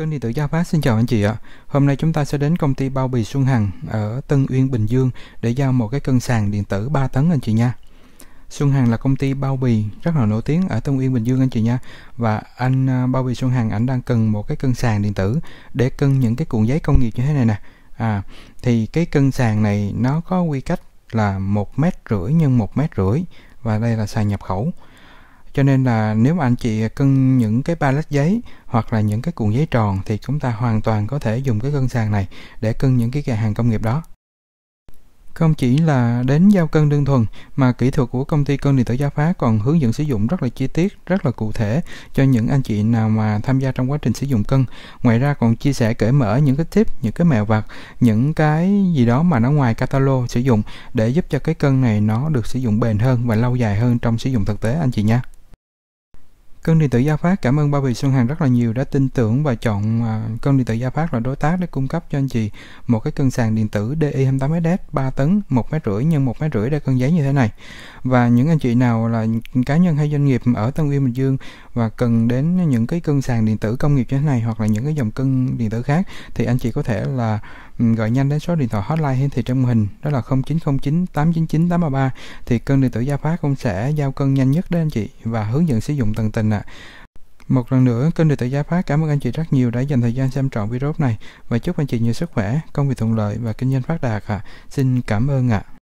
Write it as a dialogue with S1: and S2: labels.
S1: Kênh điện tử Gia Phát xin chào anh chị ạ. Hôm nay chúng ta sẽ đến công ty bao bì Xuân Hằng ở Tân Uyên Bình Dương để giao một cái cân sàn điện tử 3 tấn anh chị nha. Xuân Hằng là công ty bao bì rất là nổi tiếng ở Tân Uyên Bình Dương anh chị nha. Và anh à, bao bì Xuân Hằng ảnh đang cần một cái cân sàn điện tử để cân những cái cuộn giấy công nghiệp như thế này nè. À thì cái cân sàn này nó có quy cách là một mét rưỡi nhân một mét rưỡi và đây là sàn nhập khẩu cho nên là nếu mà anh chị cân những cái pallet giấy hoặc là những cái cuộn giấy tròn thì chúng ta hoàn toàn có thể dùng cái cân sàn này để cân những cái kệ hàng công nghiệp đó không chỉ là đến giao cân đơn thuần mà kỹ thuật của công ty cân điện tử Gia Phá còn hướng dẫn sử dụng rất là chi tiết, rất là cụ thể cho những anh chị nào mà tham gia trong quá trình sử dụng cân. Ngoài ra còn chia sẻ cởi mở những cái tip, những cái mẹo vặt, những cái gì đó mà nó ngoài catalog sử dụng để giúp cho cái cân này nó được sử dụng bền hơn và lâu dài hơn trong sử dụng thực tế anh chị nha. Cân điện tử Gia Phát cảm ơn ba vị Xuân Hằng rất là nhiều đã tin tưởng và chọn uh, cân điện tử Gia Phát là đối tác để cung cấp cho anh chị một cái cân sàn điện tử DE28S 3 tấn 1 mét rưỡi nhân 1 mét rưỡi để cân giấy như thế này. Và những anh chị nào là cá nhân hay doanh nghiệp ở Tân Uyên Bình Dương và cần đến những cái cân sàn điện tử công nghiệp như thế này hoặc là những cái dòng cân điện tử khác thì anh chị có thể là Ừ, gọi nhanh đến số điện thoại hotline hiển thị trong hình đó là 0909 899 833 thì cân điện tử Gia Phát cũng sẽ giao cân nhanh nhất đến anh chị và hướng dẫn sử dụng tận tình ạ. À. Một lần nữa, kênh Điện tử Gia Phát cảm ơn anh chị rất nhiều đã dành thời gian xem trọn video này và chúc anh chị nhiều sức khỏe, công việc thuận lợi và kinh doanh phát đạt ạ. À. Xin cảm ơn ạ. À.